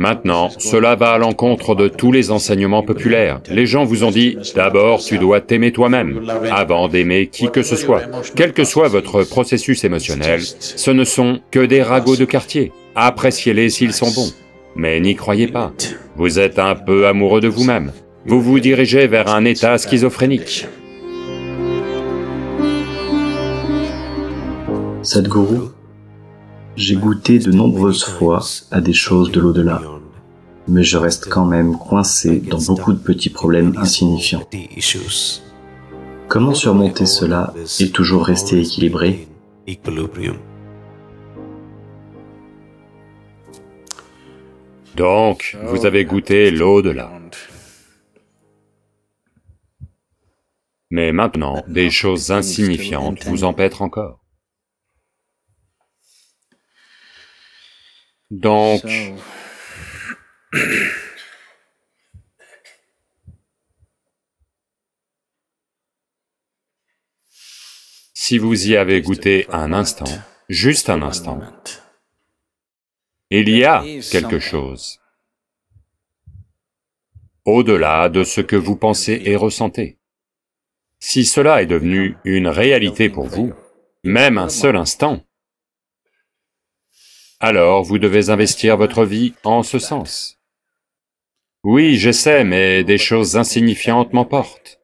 Maintenant, cela va à l'encontre de tous les enseignements populaires. Les gens vous ont dit, d'abord, tu dois t'aimer toi-même, avant d'aimer qui que ce soit. Quel que soit votre processus émotionnel, ce ne sont que des ragots de quartier. Appréciez-les s'ils sont bons. Mais n'y croyez pas. Vous êtes un peu amoureux de vous-même. Vous vous dirigez vers un état schizophrénique. Sadhguru j'ai goûté de nombreuses fois à des choses de l'au-delà, mais je reste quand même coincé dans beaucoup de petits problèmes insignifiants. Comment surmonter cela et toujours rester équilibré Donc, vous avez goûté l'au-delà. Mais maintenant, des choses insignifiantes vous empêtrent encore. Donc. si vous y avez goûté un instant, juste un instant, il y a quelque chose au-delà de ce que vous pensez et ressentez. Si cela est devenu une réalité pour vous, même un seul instant, alors vous devez investir votre vie en ce sens. Oui, je sais, mais des choses insignifiantes m'emportent.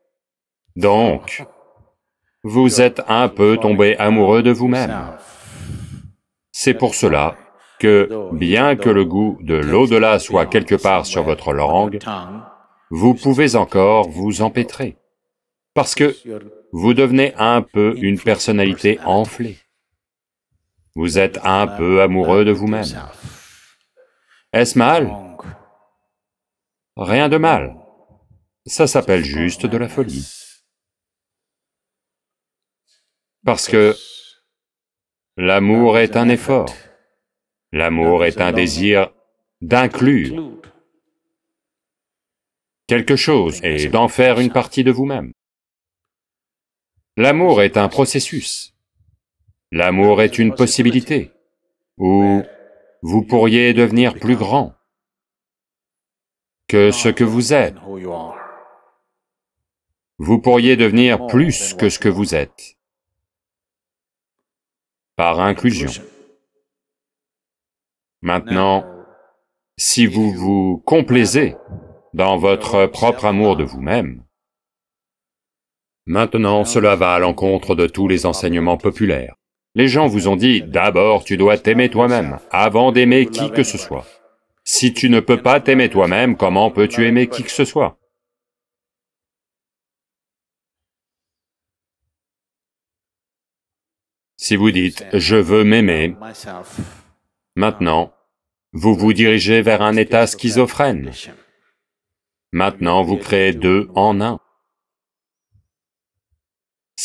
Donc, vous êtes un peu tombé amoureux de vous-même. C'est pour cela que, bien que le goût de l'au-delà soit quelque part sur votre langue, vous pouvez encore vous empêtrer, parce que vous devenez un peu une personnalité enflée. Vous êtes un peu amoureux de vous-même. Est-ce mal Rien de mal. Ça s'appelle juste de la folie. Parce que l'amour est un effort, l'amour est un désir d'inclure quelque chose et d'en faire une partie de vous-même. L'amour est un processus. L'amour est une possibilité, où vous pourriez devenir plus grand que ce que vous êtes. Vous pourriez devenir plus que ce que vous êtes, par inclusion. Maintenant, si vous vous complaisez dans votre propre amour de vous-même, maintenant cela va à l'encontre de tous les enseignements populaires. Les gens vous ont dit, d'abord tu dois t'aimer toi-même, avant d'aimer qui que ce soit. Si tu ne peux pas t'aimer toi-même, comment peux-tu aimer qui que ce soit Si vous dites, je veux m'aimer, maintenant, vous vous dirigez vers un état schizophrène. Maintenant, vous créez deux en un.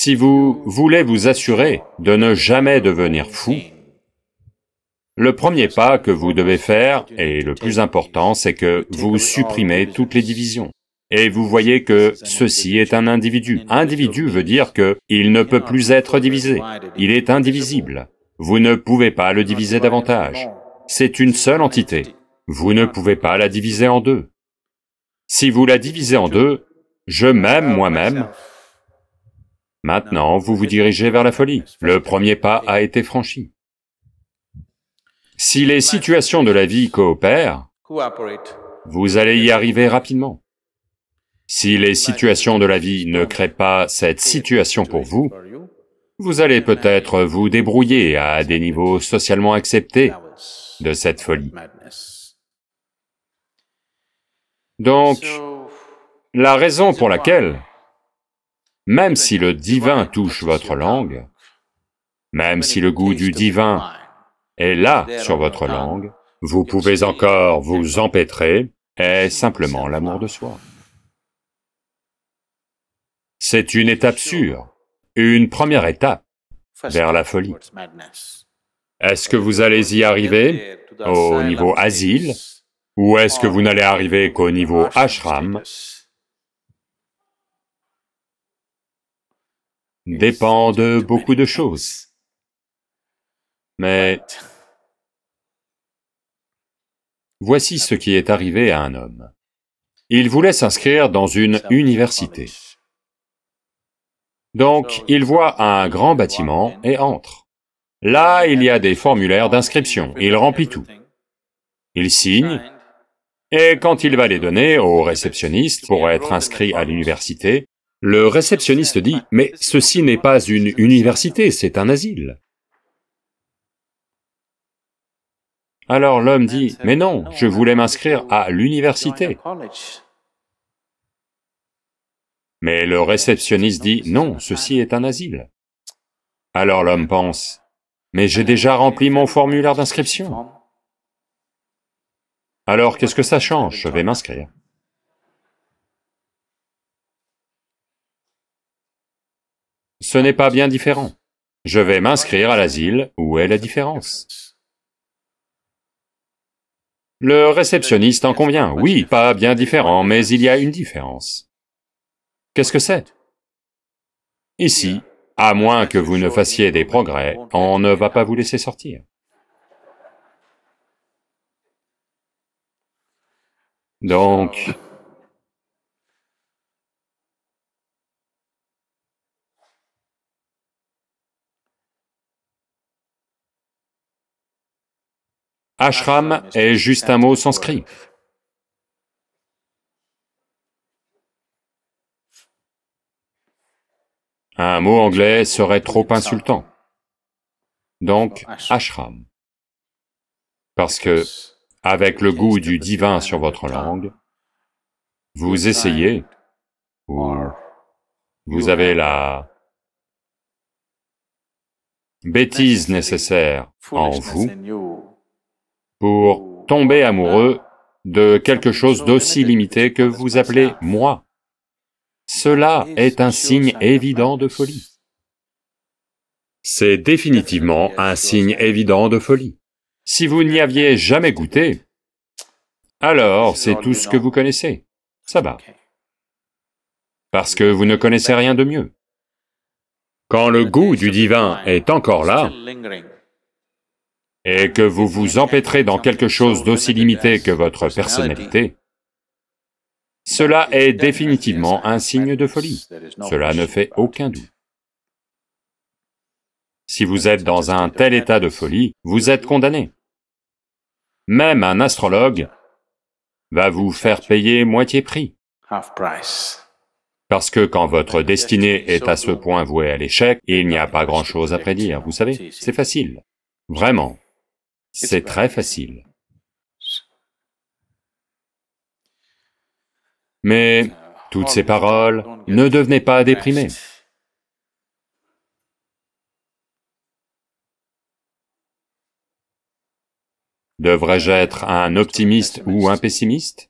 Si vous voulez vous assurer de ne jamais devenir fou, le premier pas que vous devez faire, et le plus important, c'est que vous supprimez toutes les divisions. Et vous voyez que ceci est un individu. Individu veut dire qu'il ne peut plus être divisé. Il est indivisible. Vous ne pouvez pas le diviser davantage. C'est une seule entité. Vous ne pouvez pas la diviser en deux. Si vous la divisez en deux, je m'aime moi-même, Maintenant, vous vous dirigez vers la folie. Le premier pas a été franchi. Si les situations de la vie coopèrent, vous allez y arriver rapidement. Si les situations de la vie ne créent pas cette situation pour vous, vous allez peut-être vous débrouiller à des niveaux socialement acceptés de cette folie. Donc, la raison pour laquelle même si le divin touche votre langue, même si le goût du divin est là sur votre langue, vous pouvez encore vous empêtrer, est simplement l'amour de soi. C'est une étape sûre, une première étape vers la folie. Est-ce que vous allez y arriver au niveau asile, ou est-ce que vous n'allez arriver qu'au niveau ashram, dépend de beaucoup de choses. Mais voici ce qui est arrivé à un homme. Il voulait s'inscrire dans une université. Donc, il voit un grand bâtiment et entre. Là, il y a des formulaires d'inscription, il remplit tout. Il signe, et quand il va les donner au réceptionniste pour être inscrit à l'université, le réceptionniste dit, mais ceci n'est pas une université, c'est un asile. Alors l'homme dit, mais non, je voulais m'inscrire à l'université. Mais le réceptionniste dit, non, ceci est un asile. Alors l'homme pense, mais j'ai déjà rempli mon formulaire d'inscription. Alors qu'est-ce que ça change Je vais m'inscrire. ce n'est pas bien différent. Je vais m'inscrire à l'asile, où est la différence Le réceptionniste en convient, oui, pas bien différent, mais il y a une différence. Qu'est-ce que c'est Ici, à moins que vous ne fassiez des progrès, on ne va pas vous laisser sortir. Donc... Ashram est juste un mot sanskrit. Un mot anglais serait trop insultant. Donc, ashram. Parce que, avec le goût du divin sur votre langue, vous essayez, ou vous avez la bêtise nécessaire en vous pour tomber amoureux de quelque chose d'aussi limité que vous appelez « moi ». Cela est un signe évident de folie. C'est définitivement un signe évident de folie. Si vous n'y aviez jamais goûté, alors c'est tout ce que vous connaissez. Ça va. Parce que vous ne connaissez rien de mieux. Quand le goût du divin est encore là, et que vous vous empêtrez dans quelque chose d'aussi limité que votre personnalité, cela est définitivement un signe de folie. Cela ne fait aucun doute. Si vous êtes dans un tel état de folie, vous êtes condamné. Même un astrologue va vous faire payer moitié prix. Parce que quand votre destinée est à ce point vouée à l'échec, il n'y a pas grand-chose à prédire, vous savez, c'est facile. Vraiment. C'est très facile. Mais toutes ces paroles, ne devenez pas déprimées. Devrais-je être un optimiste ou un pessimiste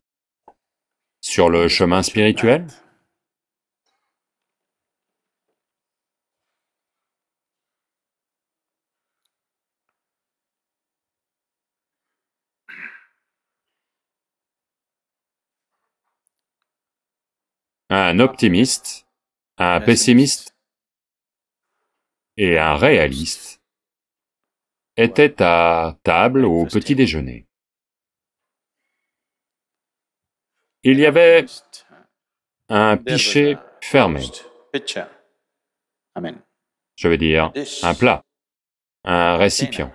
sur le chemin spirituel un optimiste, un pessimiste et un réaliste étaient à table au petit déjeuner. Il y avait un pichet fermé, je veux dire un plat, un récipient.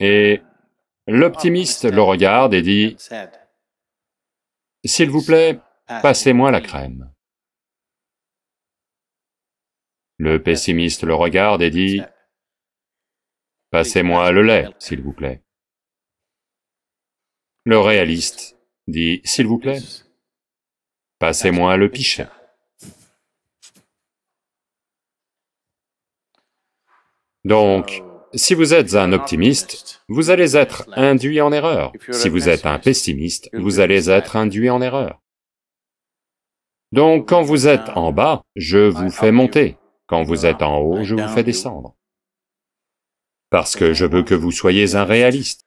Et l'optimiste le regarde et dit, « S'il vous plaît, Passez-moi la crème. Le pessimiste le regarde et dit, Passez-moi le lait, s'il vous plaît. Le réaliste dit, S'il vous plaît, passez-moi le pichet. Donc, si vous êtes un optimiste, vous allez être induit en erreur. Si vous êtes un pessimiste, vous allez être induit en erreur. Donc quand vous êtes en bas, je vous fais monter. Quand vous êtes en haut, je vous fais descendre. Parce que je veux que vous soyez un réaliste.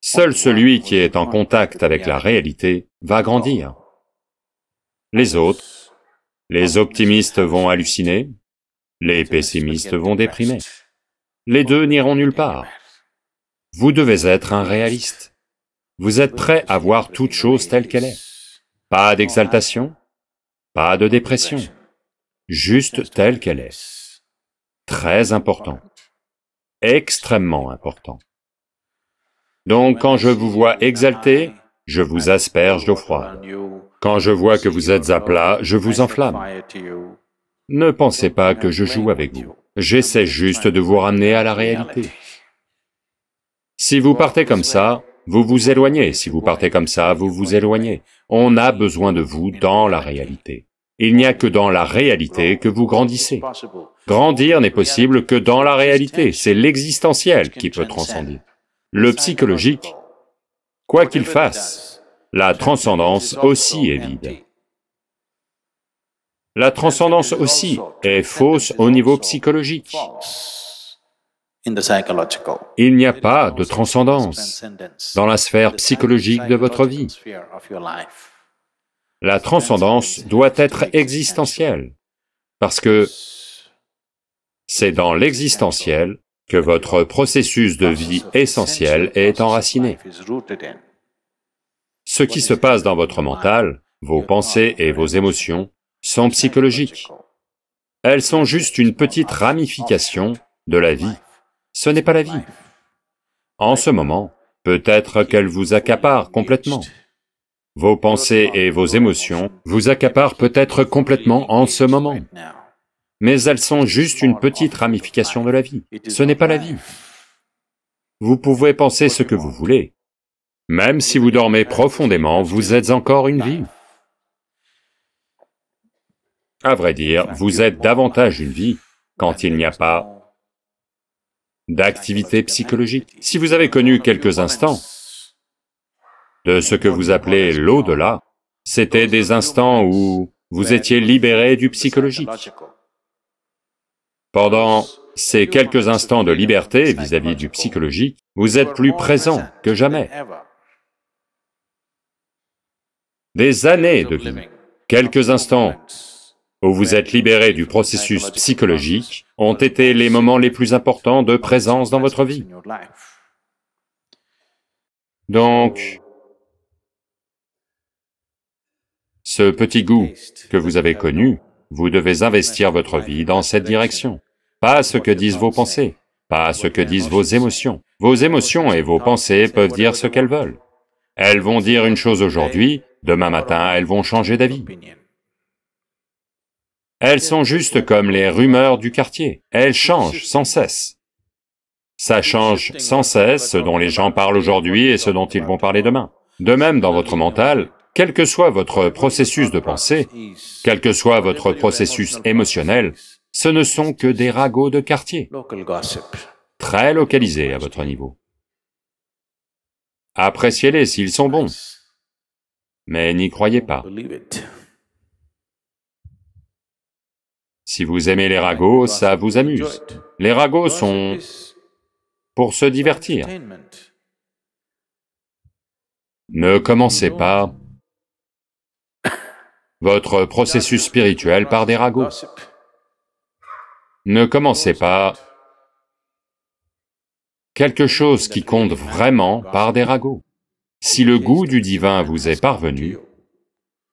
Seul celui qui est en contact avec la réalité va grandir. Les autres, ah, les optimistes vont halluciner, les pessimistes vont déprimer. Les deux n'iront nulle part. Vous devez être un réaliste. Vous êtes prêt à voir toute chose telle qu'elle est. Pas d'exaltation, pas de dépression, juste telle qu'elle est. Très important, extrêmement important. Donc quand je vous vois exalté, je vous asperge d'eau froide. Quand je vois que vous êtes à plat, je vous enflamme. Ne pensez pas que je joue avec vous. J'essaie juste de vous ramener à la réalité. Si vous partez comme ça, vous vous éloignez, si vous partez comme ça, vous vous éloignez. On a besoin de vous dans la réalité. Il n'y a que dans la réalité que vous grandissez. Grandir n'est possible que dans la réalité, c'est l'existentiel qui peut transcender. Le psychologique, quoi qu'il fasse, la transcendance aussi est vide. La transcendance aussi est fausse au niveau psychologique. Il n'y a pas de transcendance dans la sphère psychologique de votre vie. La transcendance doit être existentielle, parce que c'est dans l'existentiel que votre processus de vie essentiel est enraciné. Ce qui se passe dans votre mental, vos pensées et vos émotions, sont psychologiques. Elles sont juste une petite ramification de la vie. Ce n'est pas la vie. En ce moment, peut-être qu'elle vous accapare complètement. Vos pensées et vos émotions vous accaparent peut-être complètement en ce moment. Mais elles sont juste une petite ramification de la vie. Ce n'est pas la vie. Vous pouvez penser ce que vous voulez. Même si vous dormez profondément, vous êtes encore une vie. À vrai dire, vous êtes davantage une vie quand il n'y a pas d'activité psychologique. Si vous avez connu quelques instants de ce que vous appelez l'au-delà, c'était des instants où vous étiez libéré du psychologique. Pendant ces quelques instants de liberté vis-à-vis du psychologique, vous êtes plus présent que jamais. Des années de vie, quelques instants où vous êtes libéré du processus psychologique, ont été les moments les plus importants de présence dans votre vie. Donc, ce petit goût que vous avez connu, vous devez investir votre vie dans cette direction. Pas ce que disent vos pensées, pas ce que disent vos émotions. Vos émotions et vos pensées peuvent dire ce qu'elles veulent. Elles vont dire une chose aujourd'hui, demain matin elles vont changer d'avis. Elles sont juste comme les rumeurs du quartier. Elles changent sans cesse. Ça change sans cesse ce dont les gens parlent aujourd'hui et ce dont ils vont parler demain. De même, dans votre mental, quel que soit votre processus de pensée, quel que soit votre processus émotionnel, ce ne sont que des ragots de quartier, très localisés à votre niveau. Appréciez-les s'ils sont bons, mais n'y croyez pas. Si vous aimez les ragots, ça vous amuse. Les ragots sont pour se divertir. Ne commencez pas votre processus spirituel par des ragots. Ne commencez pas quelque chose qui compte vraiment par des ragots. Si le goût du divin vous est parvenu,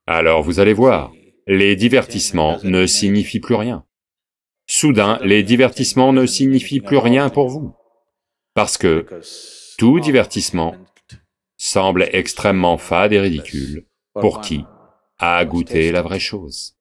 alors vous allez voir, les divertissements ne signifient plus rien. Soudain, les divertissements ne signifient plus rien pour vous, parce que tout divertissement semble extrêmement fade et ridicule pour qui a goûté la vraie chose.